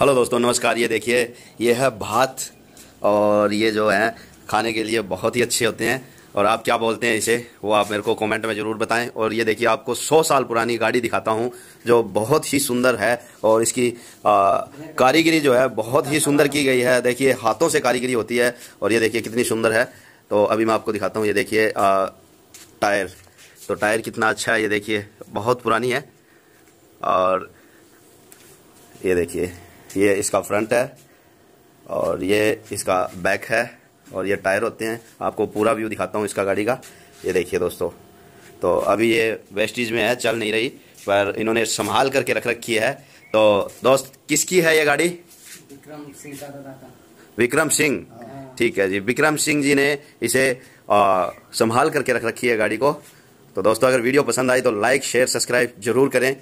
Hello दोस्तों नमस्कार ये देखिए ये है भात और ये जो है खाने के लिए बहुत ही अच्छे होते हैं और आप क्या बोलते हैं इसे वो आप मेरे को कमेंट में ज़रूर बताएं और ये देखिए आपको 100 साल पुरानी गाड़ी दिखाता हूं जो बहुत ही सुंदर है और इसकी आ, कारीगरी जो है बहुत ही सुंदर की गई है देखिए हाथों से कारीगरी होती है और ये देखिए कितनी सुंदर है तो अभी मैं आपको दिखाता हूँ ये देखिए टायर तो टायर कितना अच्छा है ये देखिए बहुत पुरानी है और ये देखिए ये इसका फ्रंट है और ये इसका बैक है और ये टायर होते हैं आपको पूरा व्यू दिखाता हूँ इसका गाड़ी का ये देखिए दोस्तों तो अभी ये वेस्टिज में है चल नहीं रही पर इन्होंने संभाल करके रख रखी है तो दोस्त किसकी है ये गाड़ी विक्रम सिंह विक्रम सिंह हाँ। ठीक है जी विक्रम सिंह जी ने इसे संभाल करके रख रखी है गाड़ी को तो दोस्तों अगर वीडियो पसंद आई तो लाइक शेयर सब्सक्राइब जरूर करें